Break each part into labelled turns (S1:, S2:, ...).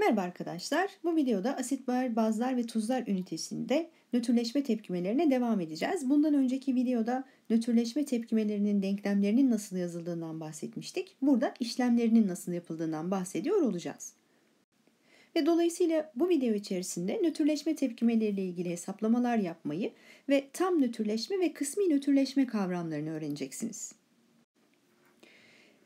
S1: Merhaba arkadaşlar. Bu videoda asit bazlar ve tuzlar ünitesinde nötrleşme tepkimelerine devam edeceğiz. Bundan önceki videoda nötrleşme tepkimelerinin denklemlerinin nasıl yazıldığından bahsetmiştik. Burada işlemlerinin nasıl yapıldığından bahsediyor olacağız. Ve dolayısıyla bu video içerisinde nötrleşme tepkimeleriyle ilgili hesaplamalar yapmayı ve tam nötrleşme ve kısmi nötrleşme kavramlarını öğreneceksiniz.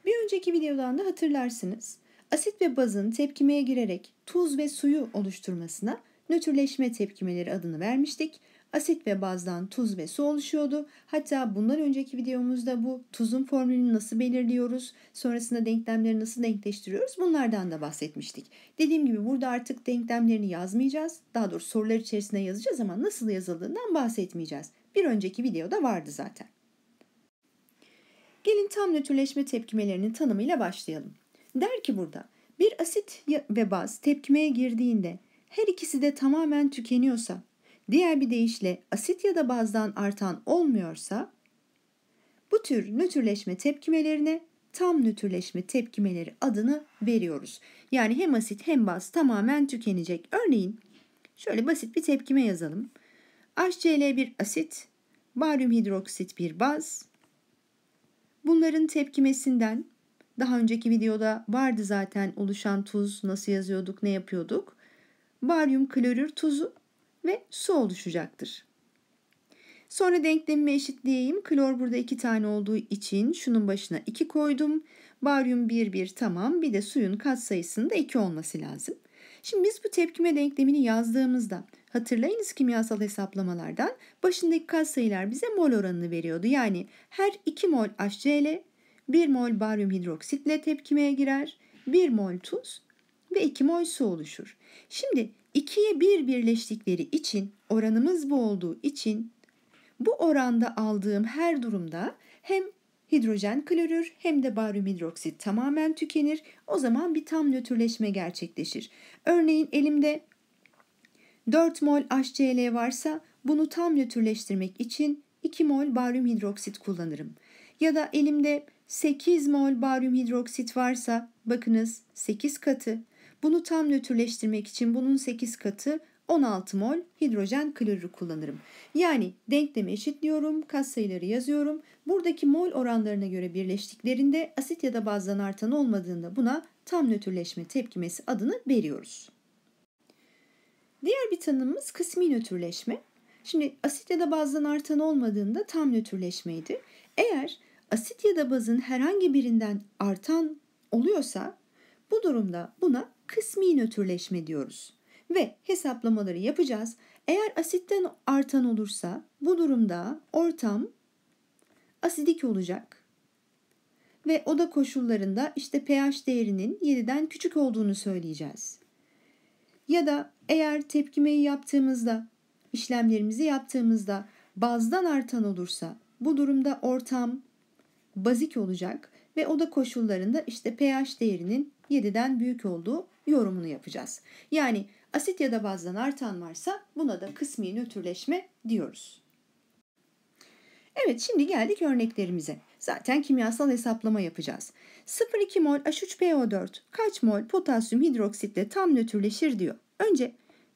S1: Bir önceki videodan da hatırlarsınız. Asit ve bazın tepkimeye girerek tuz ve suyu oluşturmasına nötrleşme tepkimeleri adını vermiştik. Asit ve bazdan tuz ve su oluşuyordu. Hatta bundan önceki videomuzda bu tuzun formülünü nasıl belirliyoruz, sonrasında denklemleri nasıl denkleştiriyoruz bunlardan da bahsetmiştik. Dediğim gibi burada artık denklemlerini yazmayacağız. Daha doğrusu sorular içerisine yazacağız ama nasıl yazıldığından bahsetmeyeceğiz. Bir önceki videoda vardı zaten. Gelin tam nötrleşme tepkimelerinin tanımıyla başlayalım. Der ki burada bir asit ve baz tepkimeye girdiğinde her ikisi de tamamen tükeniyorsa, diğer bir deyişle asit ya da bazdan artan olmuyorsa, bu tür nötrleşme tepkimelerine tam nötrleşme tepkimeleri adını veriyoruz. Yani hem asit hem baz tamamen tükenecek. Örneğin şöyle basit bir tepkime yazalım. hcl bir asit, baryum hidroksit bir baz. Bunların tepkimesinden daha önceki videoda vardı zaten oluşan tuz nasıl yazıyorduk, ne yapıyorduk. Baryum klorür tuzu ve su oluşacaktır. Sonra denklemimi eşitleyeyim. Klor burada iki tane olduğu için şunun başına 2 koydum. Baryum 1 1 tamam. Bir de suyun kat sayısının da 2 olması lazım. Şimdi biz bu tepkime denklemini yazdığımızda hatırlayınız kimyasal hesaplamalardan başındaki kat sayılar bize mol oranını veriyordu. Yani her 2 mol HCl 1 mol baryum hidroksitle tepkimeye girer. 1 mol tuz ve 2 mol su oluşur. Şimdi 2'ye 1 birleştikleri için oranımız bu olduğu için bu oranda aldığım her durumda hem hidrojen klorür hem de baryum hidroksit tamamen tükenir. O zaman bir tam nötrleşme gerçekleşir. Örneğin elimde 4 mol HCl varsa bunu tam nötrleştirmek için 2 mol baryum hidroksit kullanırım ya da elimde 8 mol baryum hidroksit varsa bakınız 8 katı. Bunu tam nötrleştirmek için bunun 8 katı 16 mol hidrojen klorür kullanırım. Yani denklemi eşitliyorum, sayıları yazıyorum. Buradaki mol oranlarına göre birleştiklerinde asit ya da bazdan artan olmadığında buna tam nötrleşme tepkimesi adını veriyoruz. Diğer bir tanımımız kısmi nötrleşme. Şimdi asit ya da bazdan artan olmadığında tam nötrleşmeydi. Eğer asit ya da bazın herhangi birinden artan oluyorsa bu durumda buna kısmi nötrleşme diyoruz ve hesaplamaları yapacağız. Eğer asitten artan olursa bu durumda ortam asidik olacak ve oda koşullarında işte pH değerinin 7'den küçük olduğunu söyleyeceğiz. Ya da eğer tepkimeyi yaptığımızda, işlemlerimizi yaptığımızda bazdan artan olursa bu durumda ortam bazik olacak ve oda koşullarında işte pH değerinin 7'den büyük olduğu yorumunu yapacağız. Yani asit ya da bazdan artan varsa buna da kısmi nötrleşme diyoruz. Evet şimdi geldik örneklerimize. Zaten kimyasal hesaplama yapacağız. 0,2 mol H3PO4 kaç mol potasyum hidroksitle tam nötrleşir diyor. Önce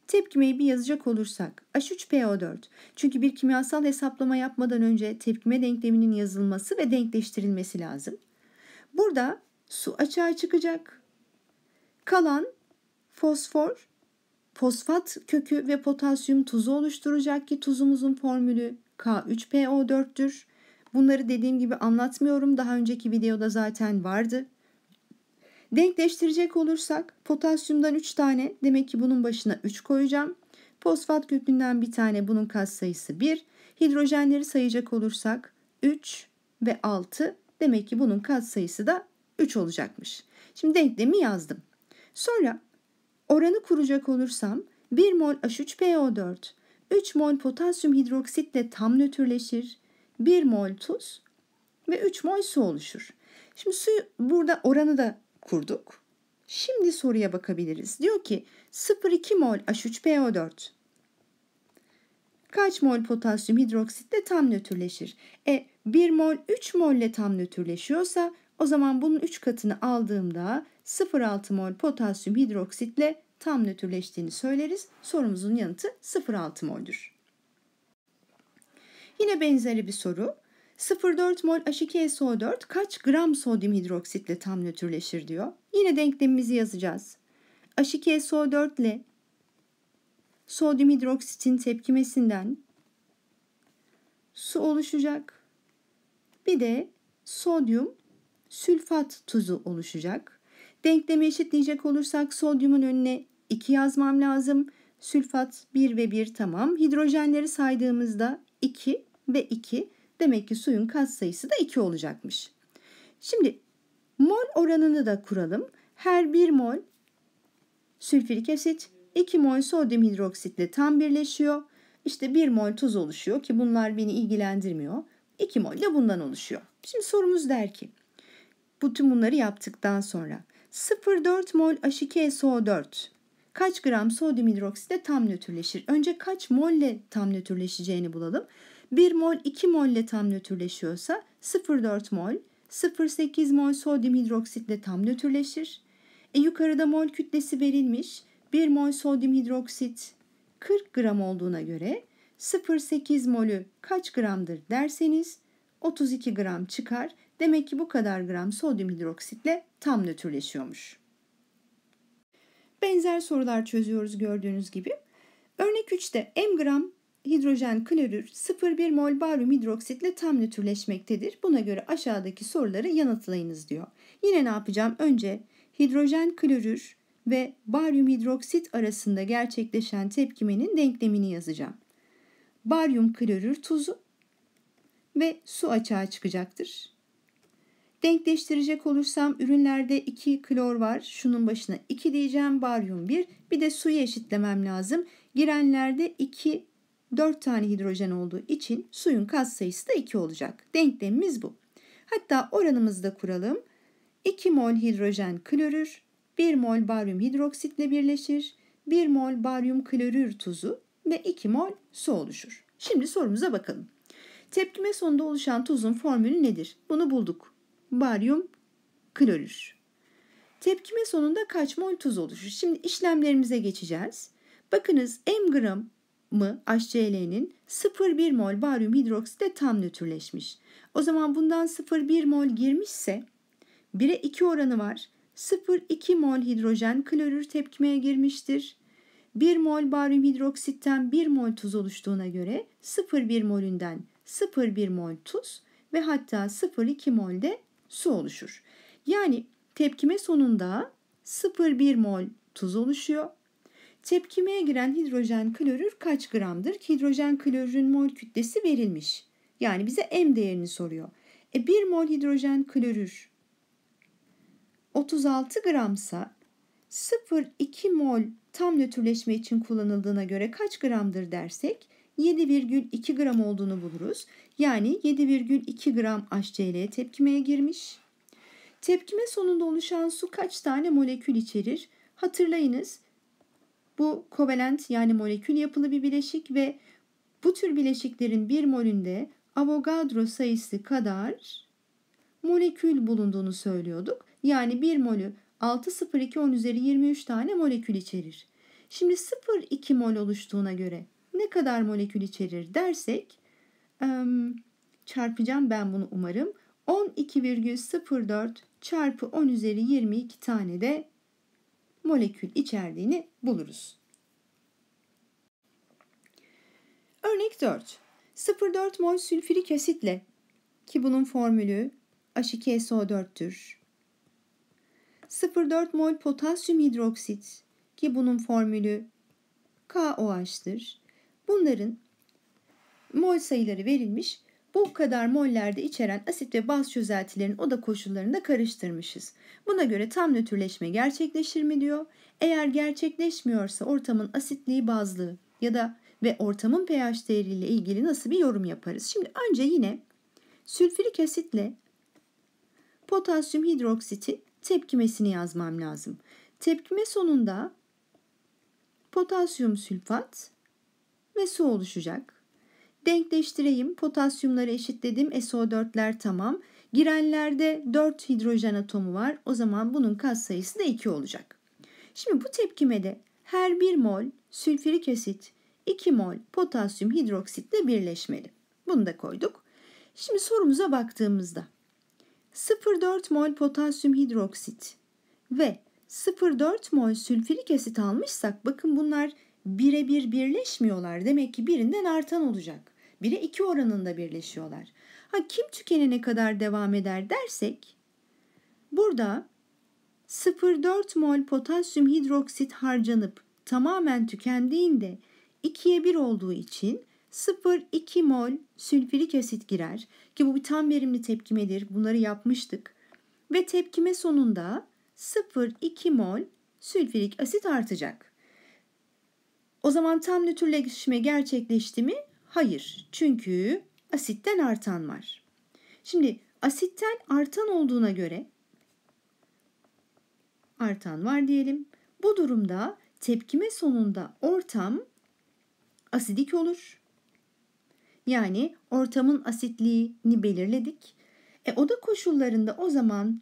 S1: Tepkimeyi bir yazacak olursak H3PO4. Çünkü bir kimyasal hesaplama yapmadan önce tepkime denkleminin yazılması ve denkleştirilmesi lazım. Burada su açığa çıkacak. Kalan fosfor, fosfat kökü ve potasyum tuzu oluşturacak ki tuzumuzun formülü K3PO4'tür. Bunları dediğim gibi anlatmıyorum. Daha önceki videoda zaten vardı. Denkleştirecek olursak potasyumdan 3 tane demek ki bunun başına 3 koyacağım. Fosfat kökünden bir tane bunun sayısı 1. Hidrojenleri sayacak olursak 3 ve 6 demek ki bunun kat sayısı da 3 olacakmış. Şimdi denklemi yazdım. Sonra oranı kuracak olursam 1 mol H3PO4 3 mol potasyum hidroksitle tam nötrleşir. 1 mol tuz ve 3 mol su oluşur. Şimdi su burada oranı da kurduk. Şimdi soruya bakabiliriz. Diyor ki 0,2 mol H3PO4 kaç mol potasyum hidroksitle tam nötrleşir? E 1 mol 3 molle tam nötrleşiyorsa o zaman bunun 3 katını aldığımda 0,6 mol potasyum hidroksitle tam nötrleştiğini söyleriz. Sorumuzun yanıtı 0,6 moldür. Yine benzeri bir soru. 0,4 mol H2SO4 kaç gram sodyum hidroksitle tam nötrleşir diyor. Yine denklemimizi yazacağız. H2SO4 ile sodyum hidroksitin tepkimesinden su oluşacak. Bir de sodyum sülfat tuzu oluşacak. Denklemi eşitleyecek olursak sodyumun önüne 2 yazmam lazım. Sülfat 1 ve 1 tamam. Hidrojenleri saydığımızda 2 ve 2. Demek ki suyun sayısı da 2 olacakmış. Şimdi mol oranını da kuralım. Her 1 mol sülfürik asit 2 mol sodyum hidroksitle tam birleşiyor. İşte 1 mol tuz oluşuyor ki bunlar beni ilgilendirmiyor. 2 mol de bundan oluşuyor. Şimdi sorumuz der ki bütün bunları yaptıktan sonra 0,4 mol H2SO4 kaç gram sodyum hidroksitle tam nötrleşir? Önce kaç molle tam nötrleşeceğini bulalım. 1 mol 2 molle tam nötrleşiyorsa 0,4 mol, 0,8 mol sodyum hidroksitle tam nötrleşir. E, yukarıda mol kütlesi verilmiş. 1 mol sodyum hidroksit 40 gram olduğuna göre 0,8 molü kaç gramdır derseniz 32 gram çıkar. Demek ki bu kadar gram sodyum hidroksitle tam nötrleşiyormuş. Benzer sorular çözüyoruz gördüğünüz gibi. Örnek 3'te m gram hidrojen klorür 0,1 mol baryum hidroksitle tam nötrleşmektedir. Buna göre aşağıdaki soruları yanıtlayınız diyor. Yine ne yapacağım? Önce hidrojen klorür ve baryum hidroksit arasında gerçekleşen tepkimenin denklemini yazacağım. Baryum klorür tuzu ve su açığa çıkacaktır. Denkleştirecek olursam ürünlerde 2 klor var. Şunun başına 2 diyeceğim. Baryum 1. Bir de suyu eşitlemem lazım. Girenlerde 2 4 tane hidrojen olduğu için suyun kat sayısı da 2 olacak. Denklemimiz bu. Hatta oranımızı da kuralım. 2 mol hidrojen klorür, 1 mol baryum hidroksitle birleşir, 1 mol baryum klorür tuzu ve 2 mol su oluşur. Şimdi sorumuza bakalım. Tepkime sonunda oluşan tuzun formülü nedir? Bunu bulduk. Baryum klorür. Tepkime sonunda kaç mol tuz oluşur? Şimdi işlemlerimize geçeceğiz. Bakınız m gram mı HCl'nin 0,1 mol baryum hidrokside tam nötrleşmiş. O zaman bundan 0,1 mol girmişse 1'e 2 oranı var. 0,2 mol hidrojen klorür tepkimeye girmiştir. 1 mol baryum hidroksitten 1 mol tuz oluştuğuna göre 0,1 molünden 0,1 mol tuz ve hatta 0,2 mol de su oluşur. Yani tepkime sonunda 0,1 mol tuz oluşuyor. Tepkimeye giren hidrojen klorür kaç gramdır? Hidrojen klorürün mol kütlesi verilmiş. Yani bize M değerini soruyor. E 1 mol hidrojen klorür 36 gramsa 0,2 mol tam nötrleşme için kullanıldığına göre kaç gramdır dersek 7,2 gram olduğunu buluruz. Yani 7,2 gram HCl tepkimeye girmiş. Tepkime sonunda oluşan su kaç tane molekül içerir? Hatırlayınız bu kovalent yani molekül yapılı bir bileşik ve bu tür bileşiklerin bir molünde Avogadro sayısı kadar molekül bulunduğunu söylüyorduk. Yani bir molü 6,02 10 üzeri 23 tane molekül içerir. Şimdi 0,2 mol oluştuğuna göre ne kadar molekül içerir dersek çarpacağım ben bunu umarım. 12,04 çarpı 10 üzeri 22 tane de molekül içerdiğini buluruz. Örnek 4. 0,4 mol sülfürik asitle ki bunun formülü H2SO4'tür. 0,4 mol potasyum hidroksit ki bunun formülü KOH'tır. Bunların mol sayıları verilmiş bu kadar mollerde içeren asit ve baz çözeltilerin oda koşullarında karıştırmışız. Buna göre tam nötrleşme gerçekleşir mi diyor. Eğer gerçekleşmiyorsa ortamın asitliği bazlığı ya da ve ortamın pH değeriyle ilgili nasıl bir yorum yaparız? Şimdi önce yine sülfürik asitle potasyum hidroksiti tepkimesini yazmam lazım. Tepkime sonunda potasyum sülfat ve su oluşacak. Denkleştireyim. Potasyumları eşitledim. SO4'ler tamam. Girenlerde 4 hidrojen atomu var. O zaman bunun kat sayısı da 2 olacak. Şimdi bu tepkimede her 1 mol sülfürik asit 2 mol potasyum hidroksitle birleşmeli. Bunu da koyduk. Şimdi sorumuza baktığımızda 0,4 mol potasyum hidroksit ve 0,4 mol sülfürik asit almışsak bakın bunlar birebir birleşmiyorlar. Demek ki birinden artan olacak. 1'e 2 oranında birleşiyorlar. Ha kim tükenene kadar devam eder dersek burada 0,4 mol potasyum hidroksit harcanıp tamamen tükendiğinde 2'ye 1 olduğu için 0,2 mol sülfürik asit girer ki bu bir tam verimli tepkimedir. Bunları yapmıştık. Ve tepkime sonunda 0,2 mol sülfürik asit artacak. O zaman tam nötrleşme gerçekleşti mi? Hayır, çünkü asitten artan var. Şimdi asitten artan olduğuna göre artan var diyelim. Bu durumda tepkime sonunda ortam asidik olur. Yani ortamın asitliğini belirledik. E, oda koşullarında o zaman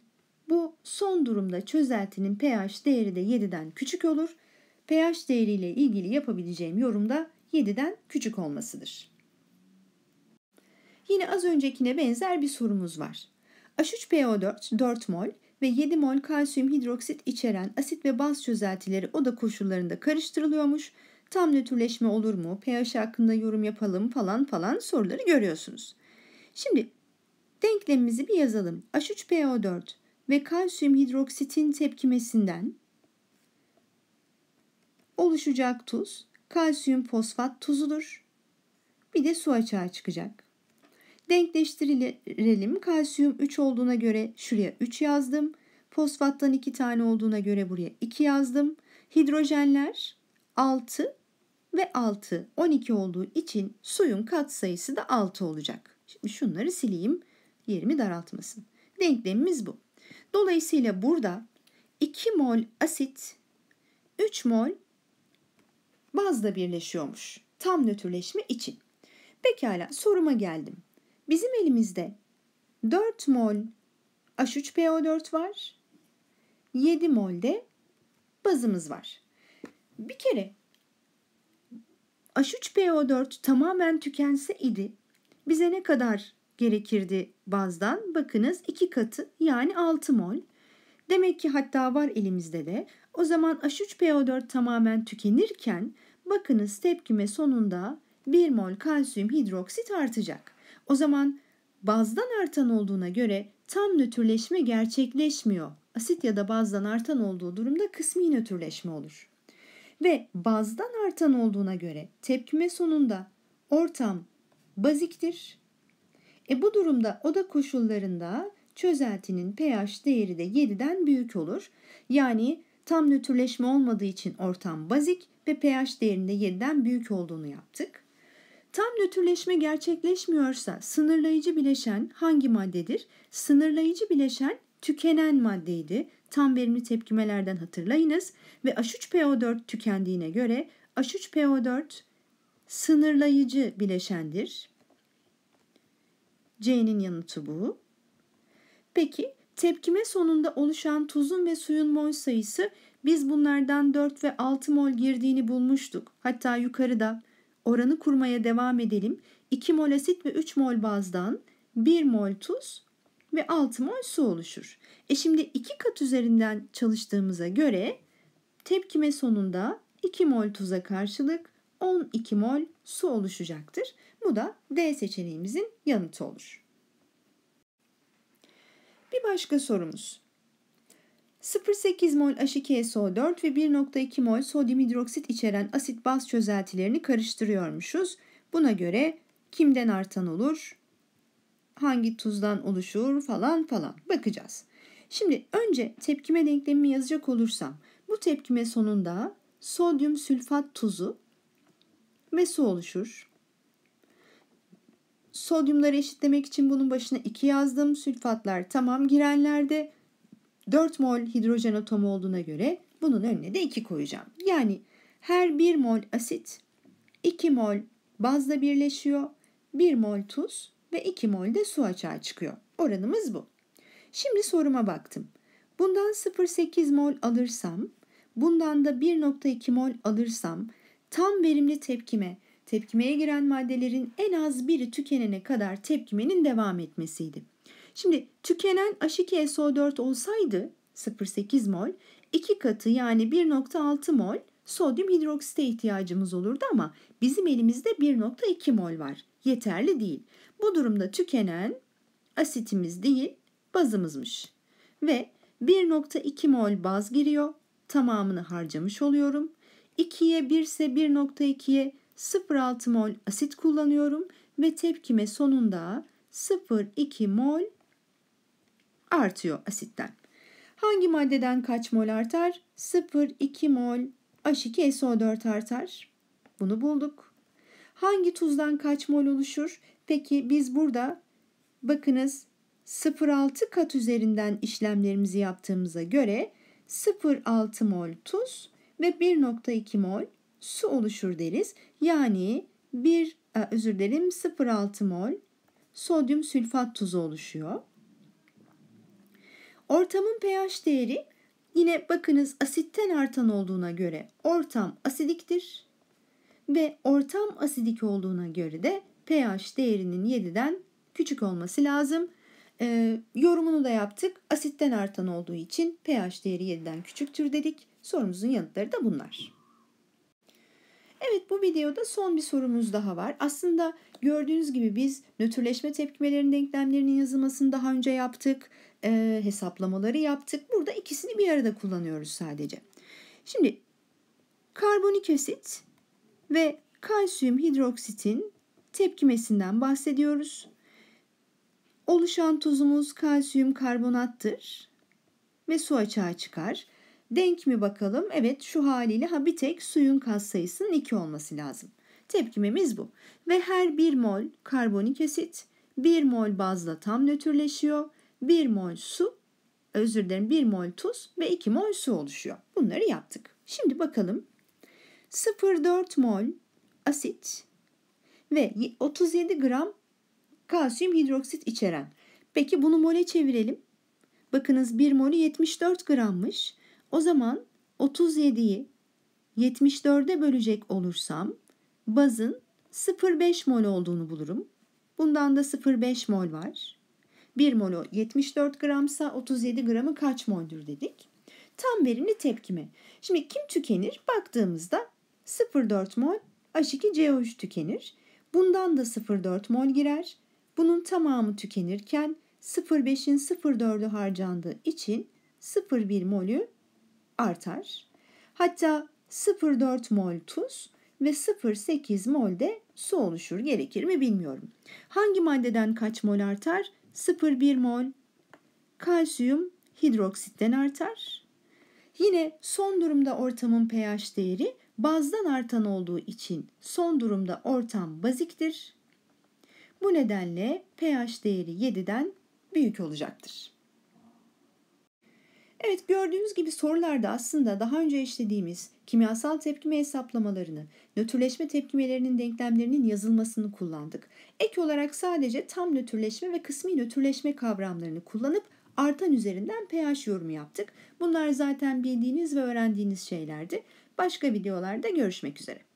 S1: bu son durumda çözeltinin pH değeri de 7'den küçük olur. pH değeriyle ilgili yapabileceğim yorumda 7'den küçük olmasıdır. Yine az öncekine benzer bir sorumuz var. H3PO4 4 mol ve 7 mol kalsiyum hidroksit içeren asit ve baz çözeltileri oda koşullarında karıştırılıyormuş. Tam nötrleşme olur mu? pH hakkında yorum yapalım falan falan soruları görüyorsunuz. Şimdi denklemimizi bir yazalım. H3PO4 ve kalsiyum hidroksitin tepkimesinden oluşacak tuz kalsiyum fosfat tuzudur. Bir de su açığa çıkacak. Denkleştirelim. Kalsiyum 3 olduğuna göre şuraya 3 yazdım. Fosfattan 2 tane olduğuna göre buraya 2 yazdım. Hidrojenler 6 ve 6. 12 olduğu için suyun katsayısı da 6 olacak. Şimdi şunları sileyim. Yerimi daraltmasın. Denklemimiz bu. Dolayısıyla burada 2 mol asit, 3 mol bazla birleşiyormuş. Tam nötrleşme için. Pekala soruma geldim. Bizim elimizde 4 mol H3PO4 var. 7 mol de bazımız var. Bir kere H3PO4 tamamen tükense idi bize ne kadar gerekirdi bazdan? Bakınız 2 katı yani 6 mol. Demek ki hatta var elimizde de o zaman H3PO4 tamamen tükenirken bakınız tepkime sonunda 1 mol kalsiyum hidroksit artacak. O zaman bazdan artan olduğuna göre tam nötrleşme gerçekleşmiyor. Asit ya da bazdan artan olduğu durumda kısmi nötrleşme olur. Ve bazdan artan olduğuna göre tepkime sonunda ortam baziktir. E bu durumda oda koşullarında çözeltinin pH değeri de 7'den büyük olur. Yani Tam nötrleşme olmadığı için ortam bazik ve pH değerinde 7'den büyük olduğunu yaptık. Tam nötrleşme gerçekleşmiyorsa sınırlayıcı bileşen hangi maddedir? Sınırlayıcı bileşen tükenen maddeydi. Tam verimli tepkimelerden hatırlayınız ve H3PO4 tükendiğine göre H3PO4 sınırlayıcı bileşendir. C'nin yanıtı bu. Peki Tepkime sonunda oluşan tuzun ve suyun mol sayısı biz bunlardan 4 ve 6 mol girdiğini bulmuştuk. Hatta yukarıda oranı kurmaya devam edelim. 2 mol asit ve 3 mol bazdan 1 mol tuz ve 6 mol su oluşur. E şimdi 2 kat üzerinden çalıştığımıza göre tepkime sonunda 2 mol tuza karşılık 12 mol su oluşacaktır. Bu da D seçeneğimizin yanıtı olur. Bir başka sorumuz. 0,8 mol h kso 4 ve 1,2 mol sodyum hidroksit içeren asit baz çözeltilerini karıştırıyormuşuz. Buna göre kimden artan olur? Hangi tuzdan oluşur falan falan bakacağız. Şimdi önce tepkime denklemimi yazacak olursam bu tepkime sonunda sodyum sülfat tuzu ve su oluşur. Sodyumları eşitlemek için bunun başına 2 yazdım. Sülfatlar tamam girenlerde 4 mol hidrojen atomu olduğuna göre bunun önüne de 2 koyacağım. Yani her 1 mol asit 2 mol bazla birleşiyor. 1 mol tuz ve 2 mol de su açığa çıkıyor. Oranımız bu. Şimdi soruma baktım. Bundan 0.8 mol alırsam, bundan da 1.2 mol alırsam tam verimli tepkime tepkimeye giren maddelerin en az biri tükenene kadar tepkimenin devam etmesiydi. Şimdi tükenen H2SO4 olsaydı 0,8 mol, 2 katı yani 1,6 mol sodyum hidroksite ihtiyacımız olurdu ama bizim elimizde 1,2 mol var. Yeterli değil. Bu durumda tükenen asitimiz değil bazımızmış. Ve 1,2 mol baz giriyor. Tamamını harcamış oluyorum. 2'ye 1 ise 1,2'ye 0,6 mol asit kullanıyorum ve tepkime sonunda 0,2 mol artıyor asitten. Hangi maddeden kaç mol artar? 0,2 mol H2SO4 artar. Bunu bulduk. Hangi tuzdan kaç mol oluşur? Peki biz burada bakınız 0,6 kat üzerinden işlemlerimizi yaptığımıza göre 0,6 mol tuz ve 1,2 mol su oluşur deriz. Yani bir e, özür dilerim 0,6 mol sodyum sülfat tuzu oluşuyor. Ortamın pH değeri yine bakınız asitten artan olduğuna göre ortam asidiktir ve ortam asidik olduğuna göre de pH değerinin 7'den küçük olması lazım. E, yorumunu da yaptık. Asitten artan olduğu için pH değeri 7'den küçüktür dedik. Sorumuzun yanıtları da bunlar. Evet bu videoda son bir sorumuz daha var. Aslında gördüğünüz gibi biz nötrleşme tepkimelerinin denklemlerinin yazılmasını daha önce yaptık. E, hesaplamaları yaptık. Burada ikisini bir arada kullanıyoruz sadece. Şimdi karbonik asit ve kalsiyum hidroksitin tepkimesinden bahsediyoruz. Oluşan tuzumuz kalsiyum karbonattır ve su açığa çıkar. Denk mi bakalım? Evet şu haliyle ha bir tek suyun sayısı'nın 2 olması lazım. Tepkimemiz bu. Ve her 1 mol karbonik asit 1 mol bazla tam nötrleşiyor. 1 mol su, özür dilerim 1 mol tuz ve 2 mol su oluşuyor. Bunları yaptık. Şimdi bakalım. 0,4 mol asit ve 37 gram kalsiyum hidroksit içeren. Peki bunu mole çevirelim. Bakınız 1 molü 74 grammış. O zaman 37'yi 74'e bölecek olursam bazın 0,5 mol olduğunu bulurum. Bundan da 0,5 mol var. 1 mol 74 gramsa 37 gramı kaç moldür dedik. Tam verimli tepkime. Şimdi kim tükenir? Baktığımızda 0,4 mol H2CO3 tükenir. Bundan da 0,4 mol girer. Bunun tamamı tükenirken 0,5'in 0,4'ü harcandığı için 0,1 molü artar. Hatta 0,4 mol tuz ve 0,8 mol de su oluşur. Gerekir mi bilmiyorum. Hangi maddeden kaç mol artar? 0,1 mol. Kalsiyum hidroksitten artar. Yine son durumda ortamın pH değeri bazdan artan olduğu için son durumda ortam baziktir. Bu nedenle pH değeri 7'den büyük olacaktır. Evet gördüğünüz gibi sorularda aslında daha önce işlediğimiz kimyasal tepkime hesaplamalarını, nötrleşme tepkimelerinin denklemlerinin yazılmasını kullandık. Ek olarak sadece tam nötrleşme ve kısmi nötrleşme kavramlarını kullanıp artan üzerinden pH yorumu yaptık. Bunlar zaten bildiğiniz ve öğrendiğiniz şeylerdi. Başka videolarda görüşmek üzere.